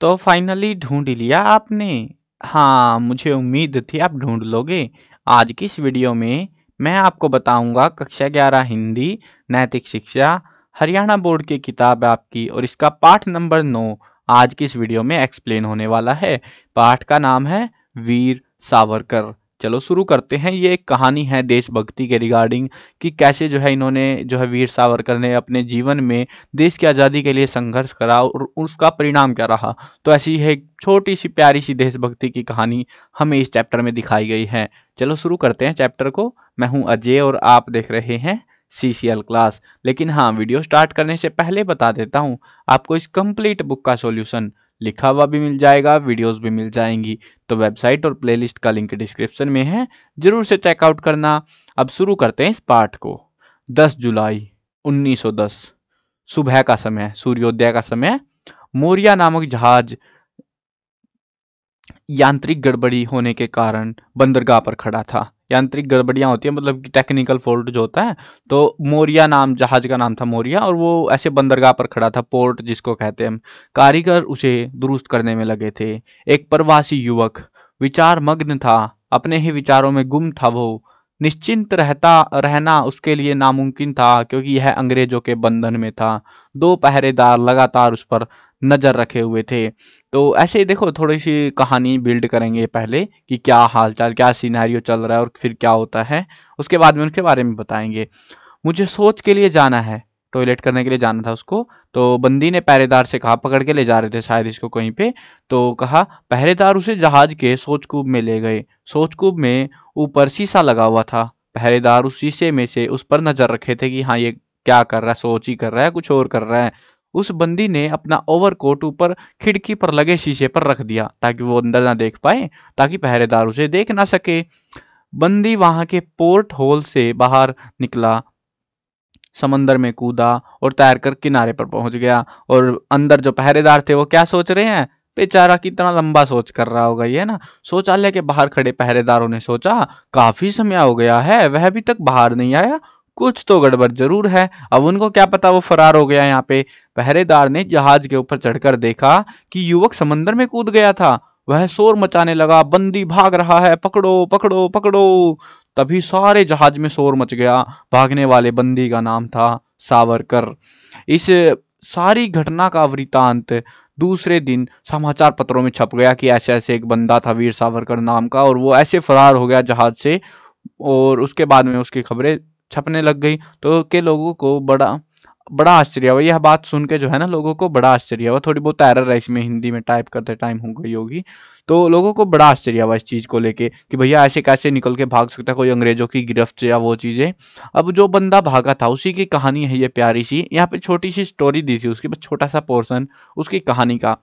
तो फाइनली ढूंढ लिया आपने हाँ मुझे उम्मीद थी आप ढूंढ लोगे आज की इस वीडियो में मैं आपको बताऊंगा कक्षा ग्यारह हिंदी नैतिक शिक्षा हरियाणा बोर्ड की किताब आपकी और इसका पाठ नंबर नौ आज की इस वीडियो में एक्सप्लेन होने वाला है पाठ का नाम है वीर सावरकर चलो शुरू करते हैं ये एक कहानी है देशभक्ति के रिगार्डिंग कि कैसे जो है इन्होंने जो है वीर सावरकर ने अपने जीवन में देश की आज़ादी के लिए संघर्ष करा और उसका परिणाम क्या रहा तो ऐसी है छोटी सी प्यारी सी देशभक्ति की कहानी हमें इस चैप्टर में दिखाई गई है चलो शुरू करते हैं चैप्टर को मैं हूँ अजय और आप देख रहे हैं सी सी एल क्लास लेकिन हाँ वीडियो स्टार्ट करने से पहले बता देता हूँ आपको इस कंप्लीट बुक का सोल्यूशन लिखा हुआ भी मिल जाएगा वीडियोस भी मिल जाएंगी तो वेबसाइट और प्लेलिस्ट का लिंक डिस्क्रिप्शन में है जरूर से चेकआउट करना अब शुरू करते हैं इस पाठ को 10 जुलाई 1910 सुबह का समय सूर्योदय का समय मोरिया नामक जहाज यांत्रिक गड़बड़ी होने के कारण बंदरगाह पर खड़ा था यांत्रिक गड़बड़ियाँ होती हैं मतलब कि टेक्निकल फॉल्ट जो होता है तो मोरिया नाम जहाज का नाम था मोरिया और वो ऐसे बंदरगाह पर खड़ा था पोर्ट जिसको कहते हैं कारीगर उसे दुरुस्त करने में लगे थे एक प्रवासी युवक विचार मग्न था अपने ही विचारों में गुम था वो निश्चिंत रहता रहना उसके लिए नामुमकिन था क्योंकि यह अंग्रेजों के बंधन में था दो पहरेदार लगातार उस पर नज़र रखे हुए थे तो ऐसे ही देखो थोड़ी सी कहानी बिल्ड करेंगे पहले कि क्या हालचाल क्या सीनारियो चल रहा है और फिर क्या होता है उसके बाद में उनके बारे में बताएंगे मुझे सोच के लिए जाना है टॉयलेट करने के लिए जाना था उसको तो बंदी ने पहरेदार से कहा पकड़ के ले जा रहे थे शायद इसको कहीं पे तो कहा पहरेदार उसे जहाज के कूब में ले गए सोचकूब में ऊपर शीशा लगा हुआ था पहरेदार उस शीशे में से उस पर नज़र रखे थे कि हाँ ये क्या कर रहा है सोच ही कर रहा है कुछ और कर रहा है उस बंदी ने अपना ओवरकोट ऊपर खिड़की पर लगे शीशे पर रख दिया ताकि वो अंदर ना देख पाए ताकि पहरेदार उसे देख ना सके बंदी वहां के पोर्ट होल से बाहर निकला समंदर में कूदा और तैरकर किनारे पर पहुंच गया और अंदर जो पहरेदार थे वो क्या सोच रहे हैं बेचारा कितना लंबा सोच कर रहा होगा ये ना शौचालय के बाहर खड़े पहरेदारों ने सोचा काफी समय हो गया है वह अभी तक बाहर नहीं आया कुछ तो गड़बड़ जरूर है अब उनको क्या पता वो फरार हो गया यहाँ पे पहरेदार ने जहाज के ऊपर चढ़कर देखा कि युवक समंदर में कूद गया था वह शोर मचाने लगा बंदी भाग रहा है पकड़ो पकड़ो पकड़ो तभी सारे जहाज में शोर मच गया भागने वाले बंदी का नाम था सावरकर इस सारी घटना का वृतांत दूसरे दिन समाचार पत्रों में छप गया कि ऐसे ऐसे एक बंदा था वीर सावरकर नाम का और वो ऐसे फरार हो गया जहाज से और उसके बाद में उसकी खबरें छपने लग गई तो के लोगों को बड़ा बड़ा आश्चर्य हुआ यह बात सुन के जो है ना लोगों को बड़ा आश्चर्य हुआ थोड़ी बहुत एरर है इसमें हिंदी में टाइप करते टाइम हो गई होगी तो लोगों को बड़ा आश्चर्य हुआ इस चीज़ को लेके कि भैया ऐसे कैसे निकल के भाग सकता है कोई अंग्रेजों की गिरफ्त या वो चीज़ें अब जो बंदा भागा था उसी की कहानी है ये प्यारी सी यहाँ पे छोटी सी स्टोरी दी थी उसकी बस छोटा सा पोर्सन उसकी कहानी का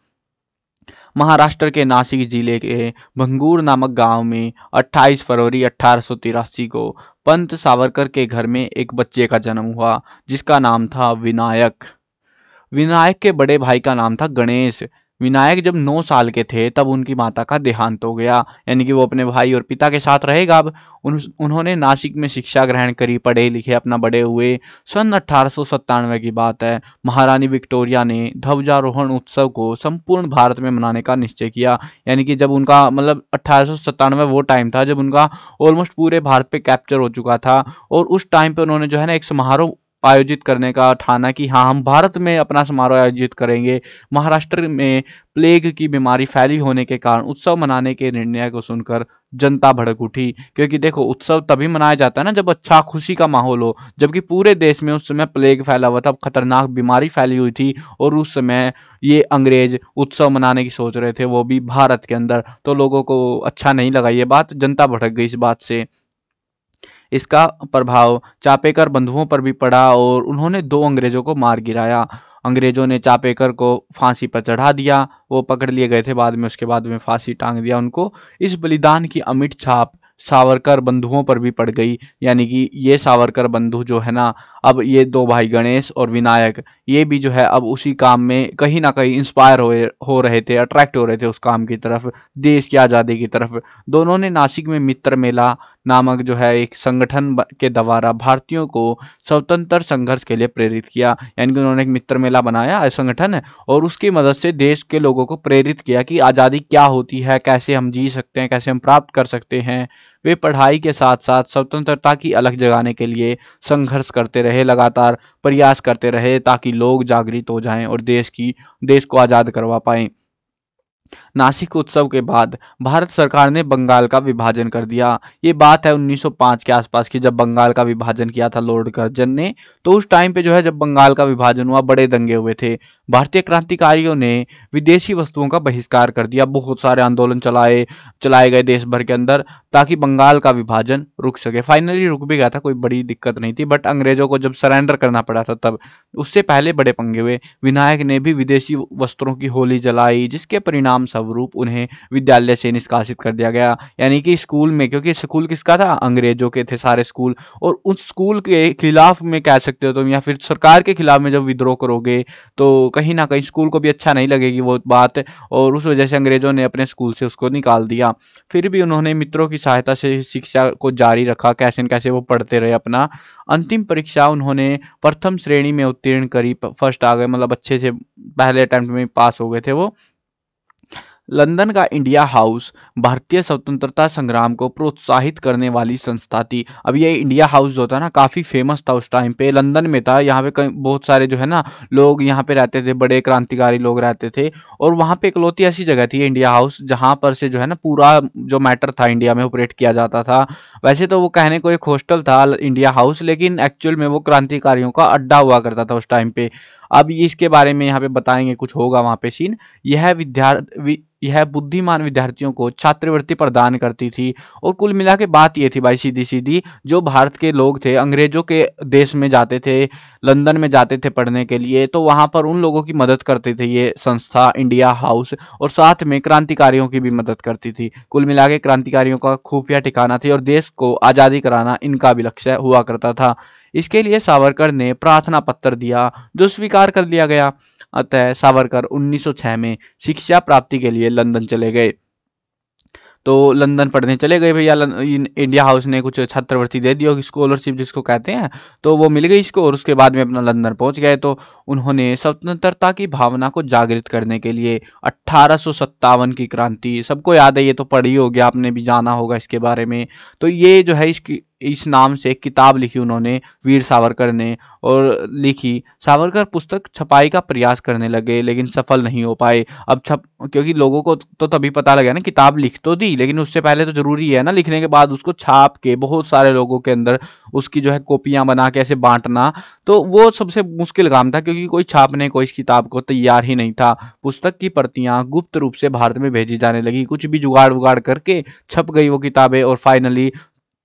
महाराष्ट्र के नासिक जिले के भंगूर नामक गांव में 28 फरवरी अट्ठारह को पंत सावरकर के घर में एक बच्चे का जन्म हुआ जिसका नाम था विनायक विनायक के बड़े भाई का नाम था गणेश विनायक जब नौ साल के थे तब उनकी माता का देहांत हो गया यानी कि वो अपने भाई और पिता के साथ रहेगा अब उन, उन्होंने नासिक में शिक्षा ग्रहण करी पढ़े लिखे अपना बड़े हुए सन अठारह की बात है महारानी विक्टोरिया ने ध्वजारोहण उत्सव को संपूर्ण भारत में मनाने का निश्चय किया यानी कि जब उनका मतलब अठारह वो टाइम था जब उनका ऑलमोस्ट पूरे भारत पे कैप्चर हो चुका था और उस टाइम पर उन्होंने जो है ना एक समारोह आयोजित करने का ठाना कि हाँ हम भारत में अपना समारोह आयोजित करेंगे महाराष्ट्र में प्लेग की बीमारी फैली होने के कारण उत्सव मनाने के निर्णय को सुनकर जनता भड़क उठी क्योंकि देखो उत्सव तभी मनाया जाता है ना जब अच्छा खुशी का माहौल हो जबकि पूरे देश में उस समय प्लेग फैला हुआ था खतरनाक बीमारी फैली हुई थी और उस समय ये अंग्रेज उत्सव मनाने की सोच रहे थे वो भी भारत के अंदर तो लोगों को अच्छा नहीं लगा ये बात जनता भड़क गई इस बात से इसका प्रभाव चापेकर बंधुओं पर भी पड़ा और उन्होंने दो अंग्रेजों को मार गिराया अंग्रेजों ने चापेकर को फांसी पर चढ़ा दिया वो पकड़ लिए गए थे बाद में उसके बाद में फांसी टांग दिया उनको इस बलिदान की अमिट छाप सावरकर बंधुओं पर भी पड़ गई यानी कि ये सावरकर बंधु जो है ना अब ये दो भाई गणेश और विनायक ये भी जो है अब उसी काम में कहीं ना कहीं इंस्पायर हो हो रहे थे अट्रैक्ट हो रहे थे उस काम की तरफ देश की आज़ादी की तरफ दोनों ने नासिक में मित्र मेला नामक जो है एक संगठन के द्वारा भारतीयों को स्वतंत्र संघर्ष के लिए प्रेरित किया यानी कि उन्होंने एक मित्र मेला बनाया संगठन है और उसकी मदद से देश के लोगों को प्रेरित किया कि आज़ादी क्या होती है कैसे हम जी सकते हैं कैसे हम प्राप्त कर सकते हैं वे पढ़ाई के साथ साथ स्वतंत्रता की अलग जगाने के लिए संघर्ष करते रहे लगातार प्रयास करते रहे ताकि लोग जागृत हो जाएं और देश की देश को आज़ाद करवा पाएं नासिक उत्सव के बाद भारत सरकार ने बंगाल का विभाजन कर दिया ये बात है 1905 के आसपास की जब बंगाल का विभाजन किया था लॉर्ड कर्जन ने तो उस टाइम पे जो है जब बंगाल का विभाजन हुआ बड़े दंगे हुए थे भारतीय क्रांतिकारियों ने विदेशी वस्तुओं का बहिष्कार कर दिया बहुत सारे आंदोलन चलाए चलाए गए देश भर के अंदर ताकि बंगाल का विभाजन रुक सके फाइनली रुक भी गया था कोई बड़ी दिक्कत नहीं थी बट अंग्रेजों को जब सरेंडर करना पड़ा था तब उससे पहले बड़े पंगे हुए विनायक ने भी विदेशी वस्त्रों की होली जलाई जिसके परिणाम स्वरूप उन्हें विद्यालय से निष्कासित कर दिया गया यानी कि स्कूल में क्योंकि स्कूल किसका था अंग्रेजों के थे सारे स्कूल और उस स्कूल के खिलाफ में कह सकते हो तुम या फिर सरकार के खिलाफ में जब विद्रोह करोगे तो कहीं ना कहीं स्कूल को भी अच्छा नहीं लगेगी वो बात और उस वजह से अंग्रेज़ों ने अपने स्कूल से उसको निकाल दिया फिर भी उन्होंने मित्रों की सहायता से शिक्षा को जारी रखा कैसे न कैसे वो पढ़ते रहे अपना अंतिम परीक्षा उन्होंने प्रथम श्रेणी में उत्तीर्ण करी फर्स्ट आ गए मतलब अच्छे से पहले अटैम्प्ट में पास हो गए थे वो लंदन का इंडिया हाउस भारतीय स्वतंत्रता संग्राम को प्रोत्साहित करने वाली संस्था थी अब ये इंडिया हाउस जो था ना काफ़ी फेमस था उस टाइम पे लंदन में था यहाँ पे कई बहुत सारे जो है ना लोग यहाँ पे रहते थे बड़े क्रांतिकारी लोग रहते थे और वहाँ पे इकलौती ऐसी जगह थी इंडिया हाउस जहाँ पर से जो है ना पूरा जो मैटर था इंडिया में ऑपरेट किया जाता था वैसे तो वो कहने को एक हॉस्टल था इंडिया हाउस लेकिन एक्चुअल में वो क्रांतिकारियों का अड्डा हुआ करता था उस टाइम पे अब इसके बारे में यहाँ पे बताएंगे कुछ होगा वहाँ पे सीन यह विद्यार्थी यह बुद्धिमान विद्यार्थियों को छात्रवृत्ति प्रदान करती थी और कुल मिला के बात ये थी भाई सीधी सीधी जो भारत के लोग थे अंग्रेजों के देश में जाते थे लंदन में जाते थे पढ़ने के लिए तो वहाँ पर उन लोगों की मदद करते थे ये संस्था इंडिया हाउस और साथ में क्रांतिकारियों की भी मदद करती थी कुल मिला के क्रांतिकारियों का खुफिया ठिकाना थी और देश को आज़ादी कराना इनका भी लक्ष्य हुआ करता था इसके लिए सावरकर ने प्रार्थना पत्र दिया जो स्वीकार कर लिया गया अतः सावरकर 1906 में शिक्षा प्राप्ति के लिए लंदन चले गए तो लंदन पढ़ने चले गए भैया इंडिया हाउस ने कुछ छात्रवृत्ति दे दी होगी स्कॉलरशिप जिसको कहते हैं तो वो मिल गई इसको और उसके बाद में अपना लंदन पहुंच गए तो उन्होंने स्वतंत्रता की भावना को जागृत करने के लिए अट्ठारह की क्रांति सबको याद है ये तो पढ़ी होगी आपने भी जाना होगा इसके बारे में तो ये जो है इसकी इस नाम से किताब लिखी उन्होंने वीर सावरकर ने और लिखी सावरकर पुस्तक छपाई का प्रयास करने लगे लेकिन सफल नहीं हो पाए अब छप क्योंकि लोगों को तो तभी पता लगा ना किताब लिख तो दी लेकिन उससे पहले तो ज़रूरी है ना लिखने के बाद उसको छाप के बहुत सारे लोगों के अंदर उसकी जो है कॉपियाँ बना के ऐसे बांटना तो वो सबसे मुश्किल काम था क्योंकि कोई छापने को इस किताब को तैयार ही नहीं था पुस्तक की प्रतियाँ गुप्त रूप से भारत में भेजी जाने लगी कुछ भी जुगाड़ उगाड़ करके छप गई वो किताबें और फाइनली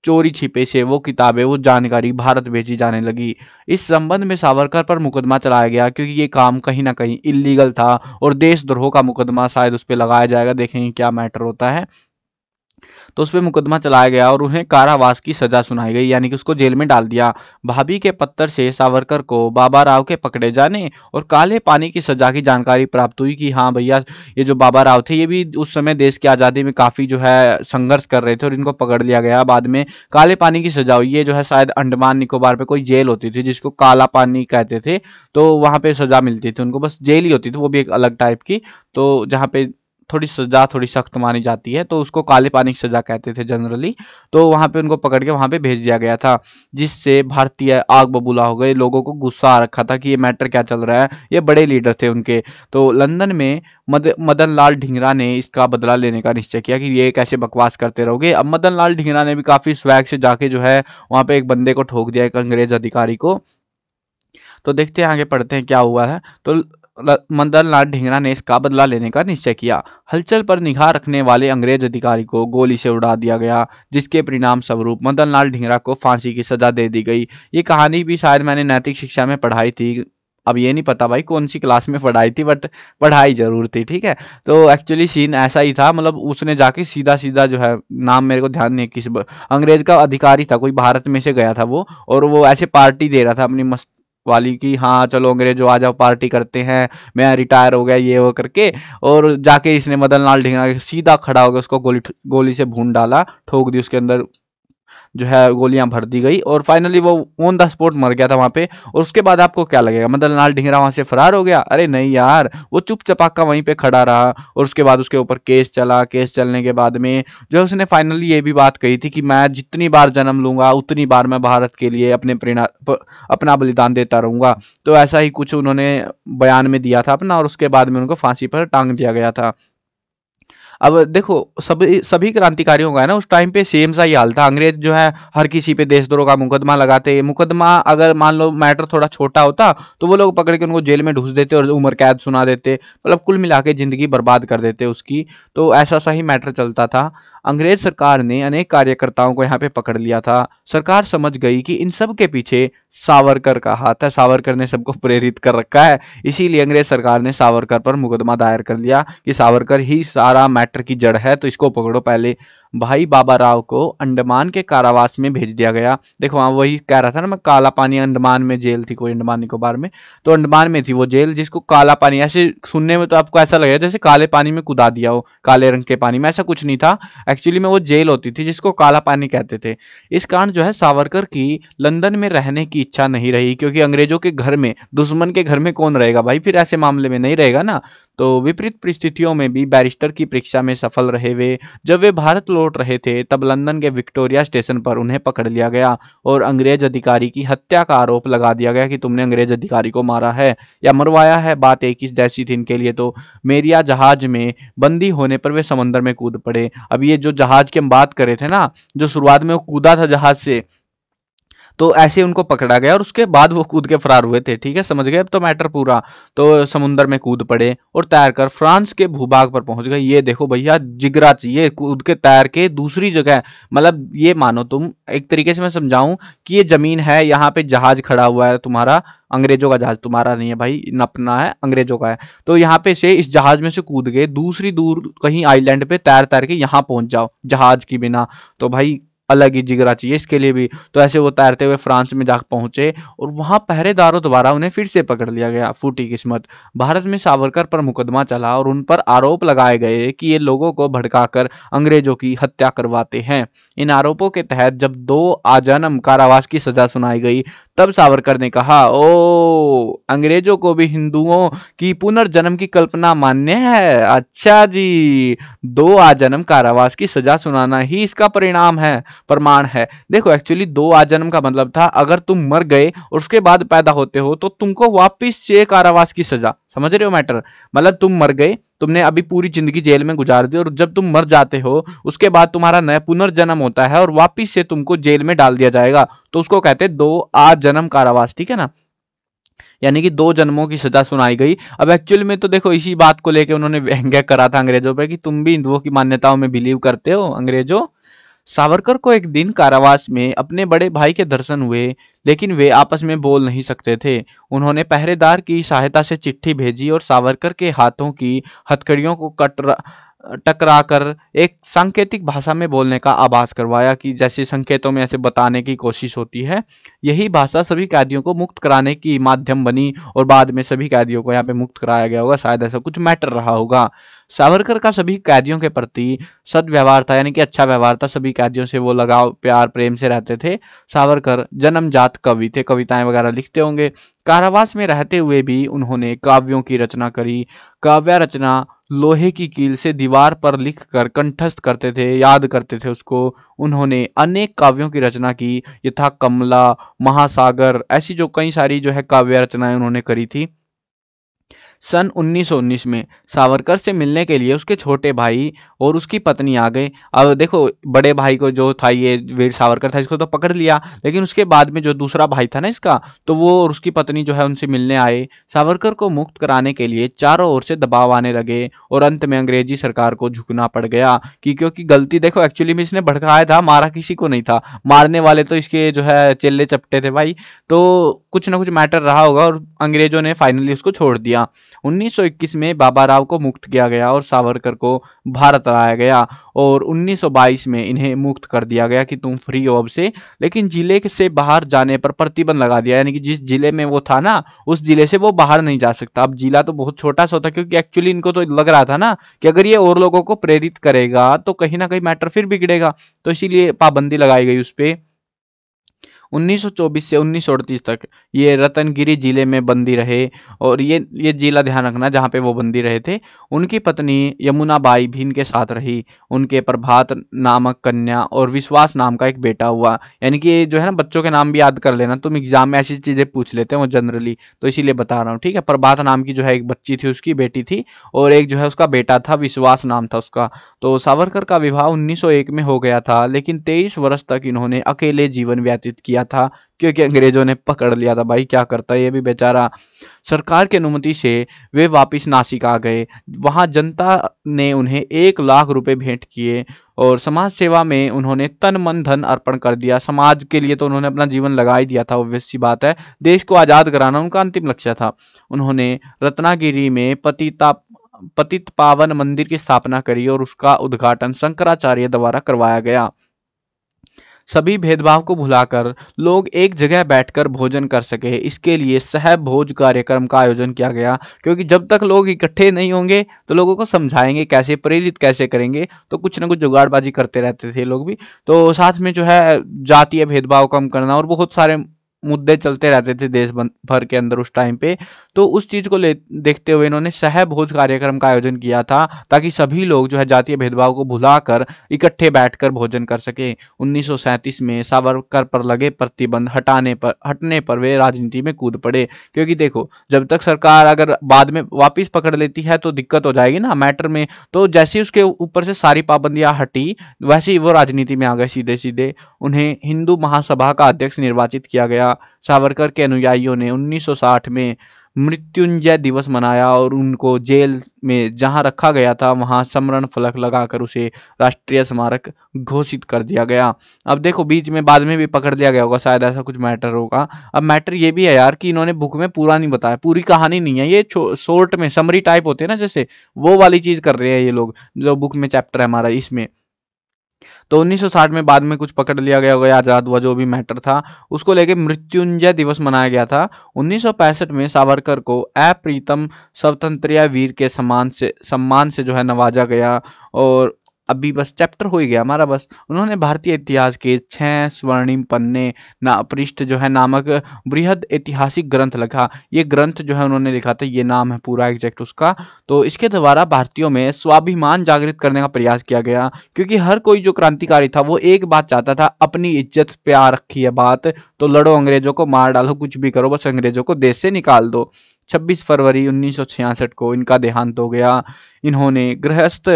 चोरी छिपे से वो किताबें वो जानकारी भारत भेजी जाने लगी इस संबंध में सावरकर पर मुकदमा चलाया गया क्योंकि ये काम कहीं ना कहीं इलीगल था और देशद्रोह का मुकदमा शायद उस पर लगाया जाएगा देखेंगे क्या मैटर होता है तो उस पर मुकदमा चलाया गया और उन्हें कारावास की सजा सुनाई गई यानी कि उसको जेल में डाल दिया भाभी के पत्थर से सावरकर को बाबा राव के पकड़े जाने और काले पानी की सजा की जानकारी प्राप्त हुई कि हाँ भैया ये जो बाबा राव थे ये भी उस समय देश की आज़ादी में काफ़ी जो है संघर्ष कर रहे थे और इनको पकड़ लिया गया बाद में काले पानी की सजा हुई ये जो है शायद अंडमान निकोबार पर कोई जेल होती थी जिसको काला पानी कहते थे तो वहाँ पर सजा मिलती थी उनको बस जेल ही होती थी वो भी एक अलग टाइप की तो जहाँ पे थोड़ी सज़ा थोड़ी सख्त मानी जाती है तो उसको काले पानी की सज़ा कहते थे जनरली तो वहाँ पे उनको पकड़ के वहाँ पे भेज दिया गया था जिससे भारतीय आग बबूला हो गए लोगों को गुस्सा आ रखा था कि ये मैटर क्या चल रहा है ये बड़े लीडर थे उनके तो लंदन में मद मदन लाल ढिंगरा ने इसका बदला लेने का निश्चय किया कि ये कैसे बकवास करते रहोगे अब मदन लाल ढिंगरा ने भी काफ़ी स्वैग से जाके जो है वहाँ पर एक बंदे को ठोक दिया एक अंग्रेज अधिकारी को तो देखते हैं आगे पढ़ते हैं क्या हुआ है तो मदन लाल ढेंगरा ने इसका बदला लेने का निश्चय किया हलचल पर निगाह रखने वाले अंग्रेज अधिकारी को गोली से उड़ा दिया गया जिसके परिणाम स्वरूप मदन लाल ढेंगरा को फांसी की सजा दे दी गई ये कहानी भी शायद मैंने नैतिक शिक्षा में पढ़ाई थी अब ये नहीं पता भाई कौन सी क्लास में पढ़ाई थी बट पढ़ाई जरूर थी ठीक है तो एक्चुअली सीन ऐसा ही था मतलब उसने जाके सीधा सीधा जो है नाम मेरे को ध्यान नहीं किस अंग्रेज का अधिकारी था कोई भारत में से गया था वो और वो ऐसे पार्टी दे रहा था अपनी मस्त वाली की हाँ चलो जो आ जाओ पार्टी करते हैं मैं रिटायर हो गया ये वो करके और जाके इसने मदन लाल ढींगा सीधा खड़ा हो गया उसको गोली गोली से भून डाला ठोक दी उसके अंदर जो है गोलियां भर दी गई और फाइनली वो ऑन द स्पॉट मर गया था वहां पे और उसके बाद आपको क्या लगेगा मतलब लाल ढिंगरा वहां से फरार हो गया अरे नहीं यार वो चुप चपाका वहीं पे खड़ा रहा और उसके बाद उसके ऊपर केस चला केस चलने के बाद में जो उसने फाइनली ये भी बात कही थी कि मैं जितनी बार जन्म लूंगा उतनी बार मैं भारत के लिए अपने प्रेरणा अपना बलिदान देता रहूंगा तो ऐसा ही कुछ उन्होंने बयान में दिया था अपना और उसके बाद में उनको फांसी पर टांग दिया गया था अब देखो सभी सभी क्रांतिकारियों का है ना उस टाइम पे सेम सा ही हाल था अंग्रेज जो है हर किसी पे देशद्रोह का मुकदमा लगाते मुकदमा अगर मान लो मैटर थोड़ा छोटा होता तो वो लोग पकड़ के उनको जेल में ढूंस देते और उम्र कैद सुना देते मतलब कुल मिला के ज़िंदगी बर्बाद कर देते उसकी तो ऐसा सा ही मैटर चलता था अंग्रेज सरकार ने अनेक कार्यकर्ताओं को यहाँ पे पकड़ लिया था सरकार समझ गई कि इन सब के पीछे सावरकर का हाथ है सावरकर ने सबको प्रेरित कर रखा है इसीलिए अंग्रेज सरकार ने सावरकर पर मुकदमा दायर कर लिया कि सावरकर ही सारा मैटर की जड़ है तो इसको पकड़ो पहले भाई बाबा राव को अंडमान के कारावास में भेज दिया गया देखो हाँ वही कह रहा था ना मैं काला पानी अंडमान में जेल थी कोई अंडमान निकोबार में तो अंडमान में थी वो जेल जिसको काला पानी ऐसे सुनने में तो आपको ऐसा लगेगा जैसे काले पानी में कुदा दिया हो काले रंग के पानी में ऐसा कुछ नहीं था एक्चुअली में वो जेल होती थी जिसको काला पानी कहते थे इस कारण जो है सावरकर की लंदन में रहने की इच्छा नहीं रही क्योंकि अंग्रेजों के घर में दुश्मन के घर में कौन रहेगा भाई फिर ऐसे मामले में नहीं रहेगा ना तो विपरीत परिस्थितियों में भी बैरिस्टर की परीक्षा में सफल रहे वे जब वे भारत लौट रहे थे तब लंदन के विक्टोरिया स्टेशन पर उन्हें पकड़ लिया गया और अंग्रेज अधिकारी की हत्या का आरोप लगा दिया गया कि तुमने अंग्रेज अधिकारी को मारा है या मरवाया है बात एक ही जैसी थी इनके लिए तो मेरिया जहाज में बंदी होने पर वे समंदर में कूद पड़े अब ये जो जहाज की हम बात करे थे ना जो शुरुआत में वो कूदा था जहाज से तो ऐसे उनको पकड़ा गया और उसके बाद वो कूद के फरार हुए थे ठीक है समझ गए अब तो मैटर पूरा तो समुद्र में कूद पड़े और तैर कर फ्रांस के भूभाग पर पहुंच गए ये देखो भैया जिगरा चाहिए कूद के तैर के दूसरी जगह मतलब ये मानो तुम एक तरीके से मैं समझाऊं कि ये जमीन है यहाँ पे जहाज खड़ा हुआ है तुम्हारा अंग्रेजों का जहाज तुम्हारा नहीं है भाई अपना है अंग्रेजों का है तो यहाँ पे से इस जहाज में से कूद गए दूसरी दूर कहीं आइलैंड पे तैर तैर के यहाँ पहुंच जाओ जहाज की बिना तो भाई अलग ही जिगरा चाहिए इसके लिए भी तो ऐसे वो तैरते हुए फ्रांस में जा पहुंचे और वहां पहरेदारों द्वारा उन्हें फिर से पकड़ लिया गया फूटी किस्मत भारत में सावरकर पर मुकदमा चला और उन पर आरोप लगाए गए कि ये लोगों को भड़काकर अंग्रेजों की हत्या करवाते हैं इन आरोपों के तहत जब दो आजन्म कारावास की सजा सुनाई गई तब सावरकर ने कहा ओ अंग्रेजों को भी हिंदुओं की पुनर्जन्म की कल्पना मान्य है अच्छा जी दो आजन्म कारावास की सजा सुनाना ही इसका परिणाम है प्रमाण है देखो एक्चुअली दो आजन्म का मतलब था अगर तुम मर गए और उसके बाद पैदा होते हो तो तुमको वापिस से कारावास की सजा समझ रहे हो मैटर मतलब तुम मर गए तुमने अभी पूरी जिंदगी जेल में गुजार दी और जब तुम मर जाते हो उसके बाद तुम्हारा नया पुनर्जन्म होता है और वापिस से तुमको जेल में डाल दिया जाएगा तो उसको कहते हैं दो आ जन्म कारावास ठीक है ना यानी कि दो जन्मों की सजा सुनाई गई अब एक्चुअल में तो देखो इसी बात को लेकर उन्होंने व्यंग्य करा था अंग्रेजों पर कि तुम भी हिंदुओं की मान्यताओं में बिलीव करते हो अंग्रेजों सावरकर को एक दिन कारावास में अपने बड़े भाई के दर्शन हुए लेकिन वे आपस में बोल नहीं सकते थे उन्होंने पहरेदार की सहायता से चिट्ठी भेजी और सावरकर के हाथों की हथकड़ियों को कट टकराकर एक सांकेतिक भाषा में बोलने का आभास करवाया कि जैसे संकेतों में ऐसे बताने की कोशिश होती है यही भाषा सभी कैदियों को मुक्त कराने की माध्यम बनी और बाद में सभी कैदियों को यहाँ पे मुक्त कराया गया होगा शायद ऐसा कुछ मैटर रहा होगा सावरकर का सभी कैदियों के प्रति सदव्यवहार था यानी कि अच्छा व्यवहार था सभी कैदियों से वो लगाव प्यार प्रेम से रहते थे सावरकर जन्मजात कवि थे कविताएं वगैरह लिखते होंगे कारावास में रहते हुए भी उन्होंने काव्यों की रचना करी काव्य रचना लोहे की कील से दीवार पर लिख कर कंठस्थ करते थे याद करते थे उसको उन्होंने अनेक काव्यों की रचना की यथा कमला महासागर ऐसी जो कई सारी जो है काव्य रचनाएं उन्होंने करी थी सन 1919 में सावरकर से मिलने के लिए उसके छोटे भाई और उसकी पत्नी आ गए अब देखो बड़े भाई को जो था ये वीर सावरकर था इसको तो पकड़ लिया लेकिन उसके बाद में जो दूसरा भाई था ना इसका तो वो और उसकी पत्नी जो है उनसे मिलने आए सावरकर को मुक्त कराने के लिए चारों ओर से दबाव आने लगे और अंत में अंग्रेजी सरकार को झुकना पड़ गया कि क्योंकि गलती देखो एक्चुअली में इसने भड़काया था मारा किसी को नहीं था मारने वाले तो इसके जो है चेल्ले चपटे थे भाई तो कुछ ना कुछ मैटर रहा होगा और अंग्रेजों ने फाइनली उसको छोड़ दिया 1921 में बाबा राव को मुक्त किया गया और सावरकर को भारत लाया गया और 1922 में इन्हें मुक्त कर दिया गया कि तुम फ्री हो अब से लेकिन जिले से बाहर जाने पर प्रतिबंध लगा दिया यानी कि जिस जिले में वो था ना उस जिले से वो बाहर नहीं जा सकता अब जिला तो बहुत छोटा सा होता क्योंकि एक्चुअली इनको तो लग रहा था ना कि अगर ये और लोगों को प्रेरित करेगा तो कहीं ना कहीं मैटर फिर बिगड़ेगा तो इसीलिए पाबंदी लगाई गई उस पर 1924 से उन्नीस तक ये रतनगिरी जिले में बंदी रहे और ये ये जिला ध्यान रखना जहाँ पे वो बंदी रहे थे उनकी पत्नी यमुना बाई भी इनके साथ रही उनके प्रभात नामक कन्या और विश्वास नाम का एक बेटा हुआ यानी कि जो है ना बच्चों के नाम भी याद कर लेना तुम एग्जाम में ऐसी चीज़ें पूछ लेते हो जनरली तो इसीलिए बता रहा हूँ ठीक है प्रभात नाम की जो है एक बच्ची थी उसकी बेटी थी और एक जो है उसका बेटा था विश्वास नाम था उसका तो सावरकर का विवाह उन्नीस में हो गया था लेकिन तेईस वर्ष तक इन्होंने अकेले जीवन व्यतीत किया गया था क्योंकि अंग्रेजों ने पकड़ लिया था भाई क्या करता है ये भी बेचारा सरकार की अनुमति से वे वापस नासिक आ गए वहाँ जनता ने उन्हें एक लाख रुपए भेंट किए और समाज सेवा में उन्होंने तन मन धन अर्पण कर दिया समाज के लिए तो उन्होंने अपना जीवन लगा ही दिया था ऑब्वियस सी बात है देश को आज़ाद कराना उनका अंतिम लक्ष्य था उन्होंने रत्नागिरी में पतिता पतित पावन मंदिर की स्थापना करी और उसका उद्घाटन शंकराचार्य द्वारा करवाया गया सभी भेदभाव को भुलाकर लोग एक जगह बैठकर भोजन कर सके इसके लिए सह भोज कार्यक्रम का आयोजन किया गया क्योंकि जब तक लोग इकट्ठे नहीं होंगे तो लोगों को समझाएंगे कैसे प्रेरित कैसे करेंगे तो कुछ ना कुछ जुगाड़बाजी करते रहते थे लोग भी तो साथ में जो है जातीय भेदभाव कम करना और बहुत सारे मुद्दे चलते रहते थे देश भर के अंदर उस टाइम पे तो उस चीज़ को ले देखते हुए इन्होंने सहभोज कार्यक्रम का आयोजन किया था ताकि सभी लोग जो है जातीय भेदभाव को भुलाकर इकट्ठे बैठकर भोजन कर सके 1937 में सावरकर पर लगे प्रतिबंध हटाने पर हटने पर वे राजनीति में कूद पड़े क्योंकि देखो जब तक सरकार अगर बाद में वापिस पकड़ लेती है तो दिक्कत हो जाएगी ना मैटर में तो जैसे उसके ऊपर से सारी पाबंदियां हटी वैसे ही वो राजनीति में आ गए सीधे सीधे उन्हें हिंदू महासभा का अध्यक्ष निर्वाचित किया गया सावरकर के अनुयायियों ने 1960 में मृत्युंजय दिवस मनाया और उनको जेल में जहां रखा गया था वहां समरण फलक लगाकर उसे राष्ट्रीय स्मारक घोषित कर दिया गया अब देखो बीच में बाद में भी पकड़ लिया गया होगा शायद ऐसा कुछ मैटर होगा अब मैटर ये भी है यार कि इन्होंने बुक में पूरा नहीं बताया पूरी कहानी नहीं है ये शॉर्ट में समरी टाइप होते हैं ना जैसे वो वाली चीज कर रहे हैं ये लोग जो बुक में चैप्टर है हमारा इसमें तो 1960 में बाद में कुछ पकड़ लिया गया आज़ाद हुआ जो भी मैटर था उसको लेके मृत्युंजय दिवस मनाया गया था 1965 में सावरकर को अप्रीतम स्वतंत्र वीर के सम्मान से सम्मान से जो है नवाजा गया और अभी बस चैप्टर हो ही गया हमारा बस उन्होंने भारतीय इतिहास के छः स्वर्णिम पन्ने ना पृष्ठ जो है नामक बृहद ऐतिहासिक ग्रंथ लिखा ये ग्रंथ जो है उन्होंने लिखा था ये नाम है पूरा एग्जैक्ट उसका तो इसके द्वारा भारतीयों में स्वाभिमान जागृत करने का प्रयास किया गया क्योंकि हर कोई जो क्रांतिकारी था वो एक बात चाहता था अपनी इज्जत प्यार रखी है बात तो लड़ो अंग्रेजों को मार डालो कुछ भी करो बस अंग्रेजों को देश से निकाल दो 26 फरवरी 1966 को इनका देहांत हो गया इन्होंने गृहस्थ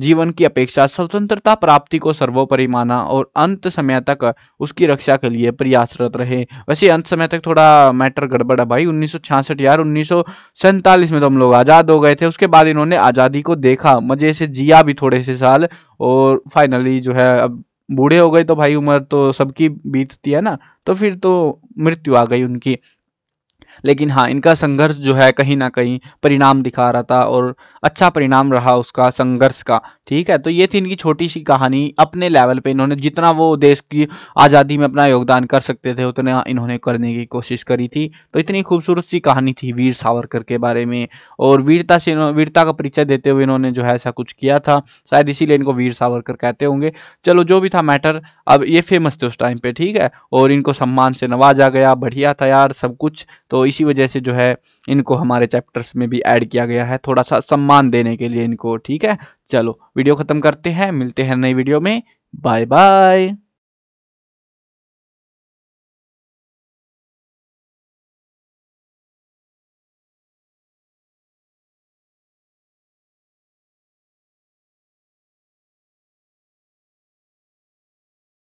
जीवन की अपेक्षा स्वतंत्रता प्राप्ति को सर्वोपरि माना और अंत समय तक उसकी रक्षा के लिए प्रयासरत रहे वैसे अंत समय तक थोड़ा मैटर गड़बड़ है भाई उन्नीस यार उन्नीस में तो हम लोग आज़ाद हो गए थे उसके बाद इन्होंने आज़ादी को देखा मज़े से जिया भी थोड़े से साल और फाइनली जो है अब बूढ़े हो गए तो भाई उम्र तो सबकी बीतती है ना तो फिर तो मृत्यु आ गई उनकी लेकिन हाँ इनका संघर्ष जो है कहीं ना कहीं परिणाम दिखा रहा था और अच्छा परिणाम रहा उसका संघर्ष का ठीक है तो ये थी इनकी छोटी सी कहानी अपने लेवल पे इन्होंने जितना वो देश की आज़ादी में अपना योगदान कर सकते थे उतना इन्होंने करने की कोशिश करी थी तो इतनी खूबसूरत सी कहानी थी वीर सावरकर के बारे में और वीरता से वीरता का परिचय देते हुए इन्होंने जो है ऐसा कुछ किया था शायद इसीलिए इनको वीर सावरकर कहते होंगे चलो जो भी था मैटर अब ये फेमस थे उस टाइम पर ठीक है और इनको सम्मान से नवाजा गया बढ़िया था यार सब कुछ तो इसी वजह से जो है इनको हमारे चैप्टर्स में भी ऐड किया गया है थोड़ा सा सम्मान देने के लिए इनको ठीक है चलो वीडियो ख़त्म करते हैं मिलते हैं नई वीडियो में बाय बाय